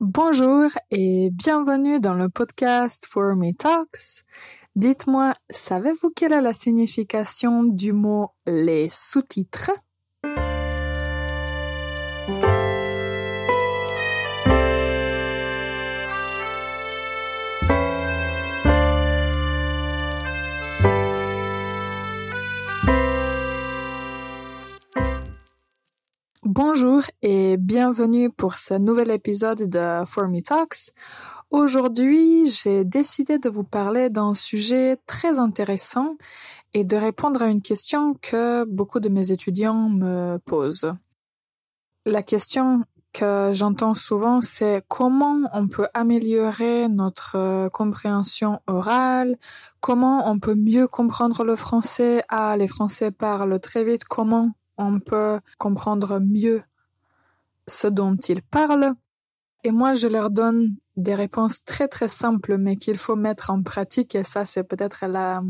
Bonjour et bienvenue dans le podcast For Me Talks. Dites-moi, savez-vous quelle est la signification du mot les sous-titres Bonjour et bienvenue pour ce nouvel épisode de For Me Talks. Aujourd'hui, j'ai décidé de vous parler d'un sujet très intéressant et de répondre à une question que beaucoup de mes étudiants me posent. La question que j'entends souvent, c'est comment on peut améliorer notre compréhension orale, comment on peut mieux comprendre le français. Ah, les Français parlent très vite, comment on peut comprendre mieux ce dont ils parlent. Et moi, je leur donne des réponses très très simples, mais qu'il faut mettre en pratique. Et ça, c'est peut-être la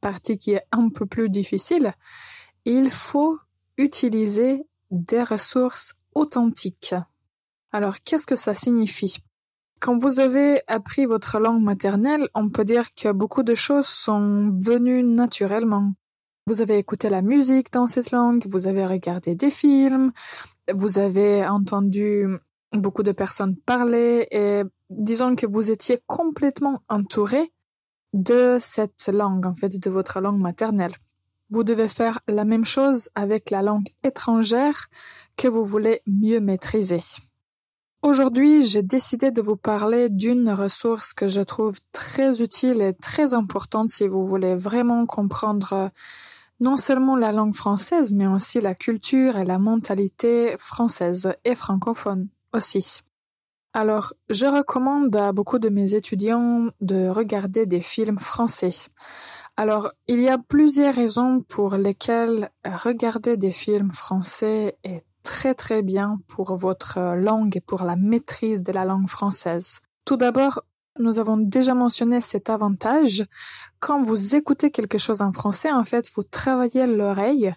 partie qui est un peu plus difficile. Il faut utiliser des ressources authentiques. Alors, qu'est-ce que ça signifie Quand vous avez appris votre langue maternelle, on peut dire que beaucoup de choses sont venues naturellement. Vous avez écouté la musique dans cette langue, vous avez regardé des films, vous avez entendu beaucoup de personnes parler et disons que vous étiez complètement entouré de cette langue, en fait, de votre langue maternelle. Vous devez faire la même chose avec la langue étrangère que vous voulez mieux maîtriser. Aujourd'hui, j'ai décidé de vous parler d'une ressource que je trouve très utile et très importante si vous voulez vraiment comprendre non seulement la langue française, mais aussi la culture et la mentalité française et francophone aussi. Alors, je recommande à beaucoup de mes étudiants de regarder des films français. Alors, il y a plusieurs raisons pour lesquelles regarder des films français est très très bien pour votre langue et pour la maîtrise de la langue française. Tout d'abord, nous avons déjà mentionné cet avantage. Quand vous écoutez quelque chose en français, en fait, vous travaillez l'oreille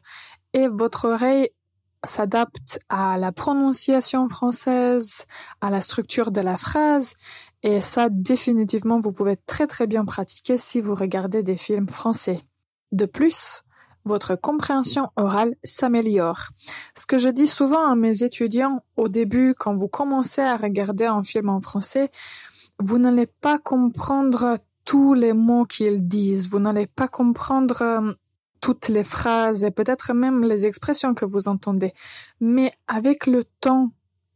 et votre oreille s'adapte à la prononciation française, à la structure de la phrase. Et ça, définitivement, vous pouvez très très bien pratiquer si vous regardez des films français. De plus, votre compréhension orale s'améliore. Ce que je dis souvent à mes étudiants au début, quand vous commencez à regarder un film en français, vous n'allez pas comprendre tous les mots qu'ils disent, vous n'allez pas comprendre euh, toutes les phrases et peut-être même les expressions que vous entendez. Mais avec le temps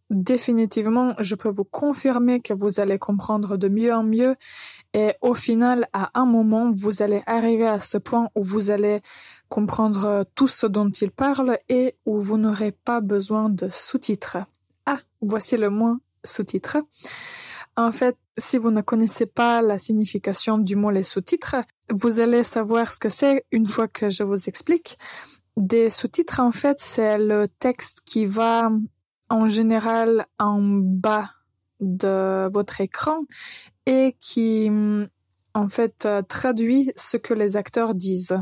définitivement, je peux vous confirmer que vous allez comprendre de mieux en mieux et au final, à un moment, vous allez arriver à ce point où vous allez comprendre euh, tout ce dont il parle et où vous n'aurez pas besoin de sous-titres. Ah, voici le mot sous-titres. En fait, si vous ne connaissez pas la signification du mot les sous-titres, vous allez savoir ce que c'est une fois que je vous explique. Des sous-titres, en fait, c'est le texte qui va en général en bas de votre écran et qui mm, en fait euh, traduit ce que les acteurs disent.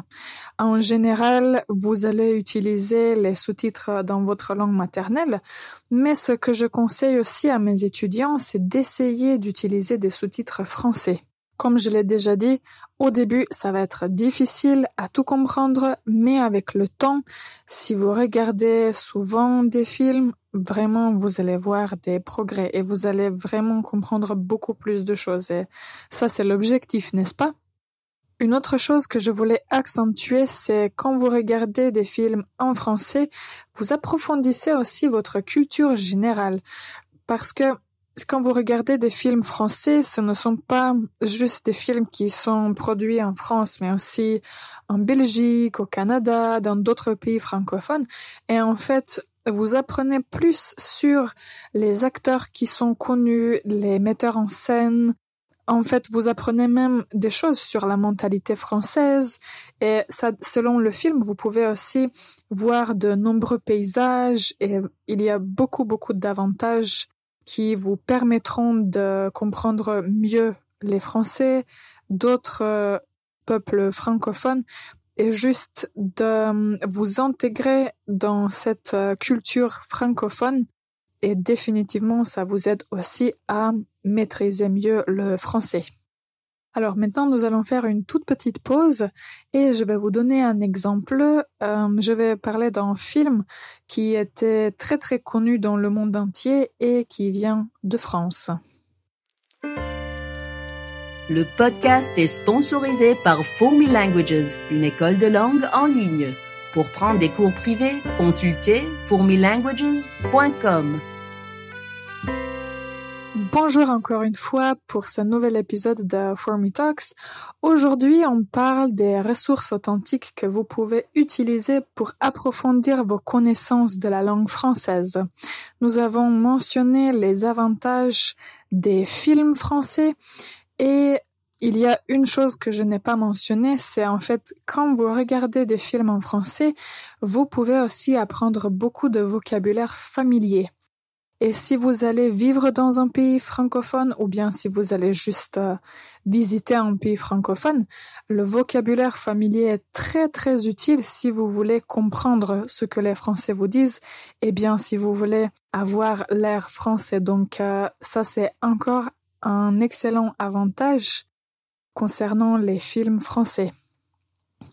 En général, vous allez utiliser les sous-titres dans votre langue maternelle, mais ce que je conseille aussi à mes étudiants, c'est d'essayer d'utiliser des sous-titres français. Comme je l'ai déjà dit, au début, ça va être difficile à tout comprendre, mais avec le temps, si vous regardez souvent des films vraiment, vous allez voir des progrès et vous allez vraiment comprendre beaucoup plus de choses. Et ça, c'est l'objectif, n'est-ce pas Une autre chose que je voulais accentuer, c'est quand vous regardez des films en français, vous approfondissez aussi votre culture générale. Parce que quand vous regardez des films français, ce ne sont pas juste des films qui sont produits en France, mais aussi en Belgique, au Canada, dans d'autres pays francophones. Et en fait, vous apprenez plus sur les acteurs qui sont connus, les metteurs en scène. En fait, vous apprenez même des choses sur la mentalité française et ça, selon le film, vous pouvez aussi voir de nombreux paysages et il y a beaucoup, beaucoup d'avantages qui vous permettront de comprendre mieux les Français, d'autres euh, peuples francophones et juste de euh, vous intégrer dans cette euh, culture francophone et définitivement ça vous aide aussi à maîtriser mieux le français. Alors maintenant nous allons faire une toute petite pause et je vais vous donner un exemple. Euh, je vais parler d'un film qui était très très connu dans le monde entier et qui vient de France. Le podcast est sponsorisé par fourmi Languages, une école de langue en ligne. Pour prendre des cours privés, consultez fourmilanguages.com. Bonjour encore une fois pour ce nouvel épisode de Formy Talks. Aujourd'hui, on parle des ressources authentiques que vous pouvez utiliser pour approfondir vos connaissances de la langue française. Nous avons mentionné les avantages des films français et il y a une chose que je n'ai pas mentionnée, c'est en fait quand vous regardez des films en français, vous pouvez aussi apprendre beaucoup de vocabulaire familier. Et si vous allez vivre dans un pays francophone ou bien si vous allez juste euh, visiter un pays francophone, le vocabulaire familier est très très utile si vous voulez comprendre ce que les Français vous disent et bien si vous voulez avoir l'air français. Donc euh, ça c'est encore un excellent avantage concernant les films français.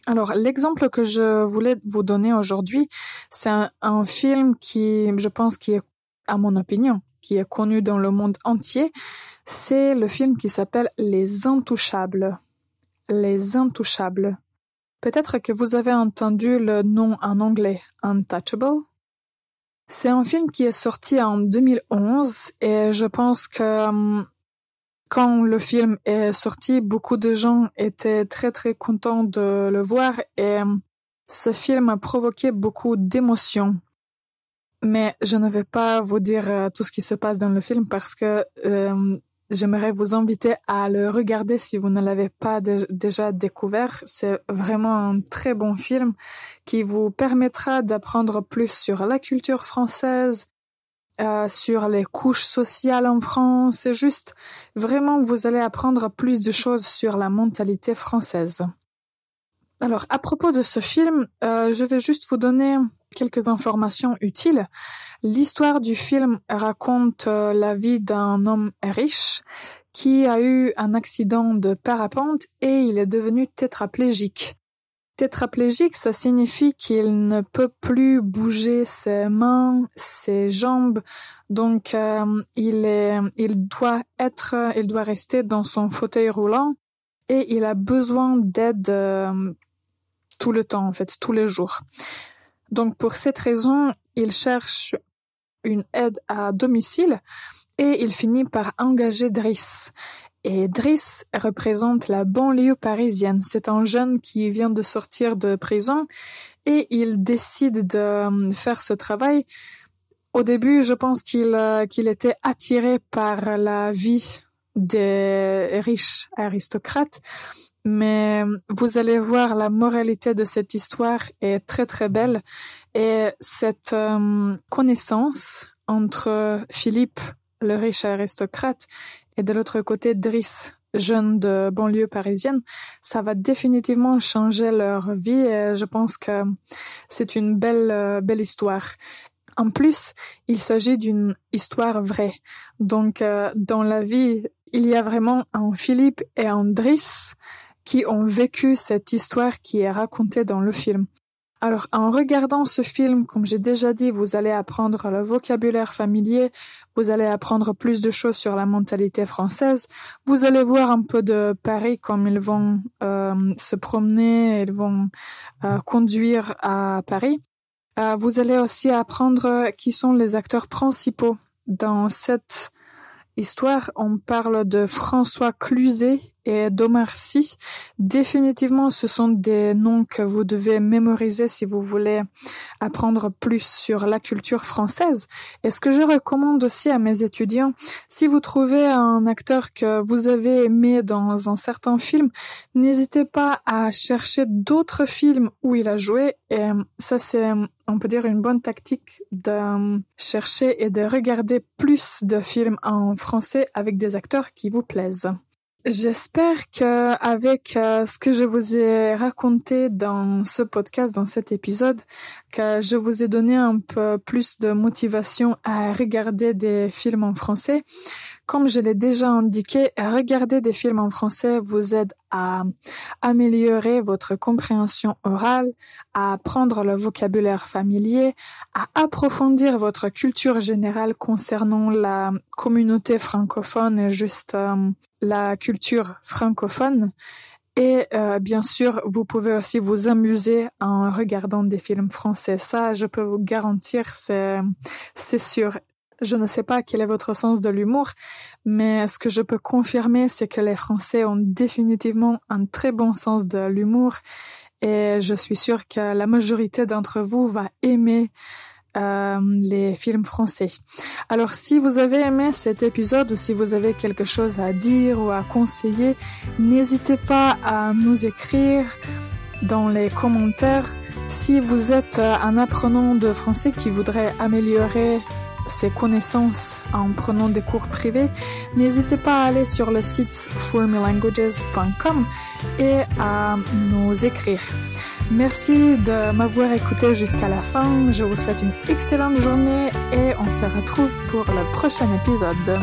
Alors, l'exemple que je voulais vous donner aujourd'hui, c'est un, film qui, je pense, qui est, à mon opinion, qui est connu dans le monde entier. C'est le film qui s'appelle Les Intouchables. Les Intouchables. Peut-être que vous avez entendu le nom en anglais, Untouchable. C'est un film qui est sorti en 2011 et je pense que hum, quand le film est sorti, beaucoup de gens étaient très très contents de le voir et euh, ce film a provoqué beaucoup d'émotions. Mais je ne vais pas vous dire euh, tout ce qui se passe dans le film parce que euh, j'aimerais vous inviter à le regarder si vous ne l'avez pas déjà découvert. C'est vraiment un très bon film qui vous permettra d'apprendre plus sur la culture française, euh, sur les couches sociales en France. C'est juste, vraiment, vous allez apprendre plus de choses sur la mentalité française. Alors, à propos de ce film, euh, je vais juste vous donner quelques informations utiles. L'histoire du film raconte euh, la vie d'un homme riche qui a eu un accident de parapente et il est devenu tétraplégique. Tétraplégique, ça signifie qu'il ne peut plus bouger ses mains, ses jambes. Donc, euh, il est, il doit être, il doit rester dans son fauteuil roulant et il a besoin d'aide euh, tout le temps, en fait, tous les jours. Donc, pour cette raison, il cherche une aide à domicile et il finit par engager Driss. Et Driss représente la banlieue parisienne. C'est un jeune qui vient de sortir de prison et il décide de euh, faire ce travail. Au début, je pense qu'il euh, qu'il était attiré par la vie des riches aristocrates, mais euh, vous allez voir la moralité de cette histoire est très très belle et cette connaissance entre Philippe le riche aristocrate et de l'autre côté, Driss, jeune de banlieue parisienne, ça va définitivement changer leur vie et je pense que c'est une belle, euh, belle histoire. En plus, il s'agit d'une histoire vraie. Donc, euh, dans la vie, il y a vraiment un Philippe et un Driss qui ont vécu cette histoire qui est racontée dans le film. Alors, en regardant ce film, comme j'ai déjà dit, vous allez apprendre le vocabulaire familier, vous allez apprendre plus de choses sur la mentalité française, vous allez voir un peu de Paris, comme ils vont euh, se promener, ils vont euh, conduire à Paris. Euh, vous allez aussi apprendre qui sont les acteurs principaux dans cette histoire, on parle de François Cluzet et d'Omar Sy. Définitivement, ce sont des noms que vous devez mémoriser si vous voulez apprendre plus sur la culture française. Et ce que je recommande aussi à mes étudiants, si vous trouvez un acteur que vous avez aimé dans un certain film, n'hésitez pas à chercher d'autres films où il a joué. Et ça, c'est on peut dire, une bonne tactique de chercher et de regarder plus de films en français avec des acteurs qui vous plaisent. J'espère que avec euh, ce que je vous ai raconté dans ce podcast, dans cet épisode, que je vous ai donné un peu plus de motivation à regarder des films en français, comme je l'ai déjà indiqué, regarder des films en français vous aide à améliorer votre compréhension orale, à apprendre le vocabulaire familier, à approfondir votre culture générale concernant la communauté francophone et juste euh, la culture francophone. Et euh, bien sûr, vous pouvez aussi vous amuser en regardant des films français. Ça, je peux vous garantir, c'est, c'est sûr. Je ne sais pas quel est votre sens de l'humour, mais ce que je peux confirmer, c'est que les Français ont définitivement un très bon sens de l'humour et je suis sûr que la majorité d'entre vous va aimer euh, les films français. Alors si vous avez aimé cet épisode ou si vous avez quelque chose à dire ou à conseiller, n'hésitez pas à nous écrire dans les commentaires. Si vous êtes un apprenant de français qui voudrait améliorer ses connaissances en prenant des cours privés, n'hésitez pas à aller sur le site formulanguages.com et à nous écrire. Merci de m'avoir écouté jusqu'à la fin. Je vous souhaite une excellente journée et on se retrouve pour le prochain épisode.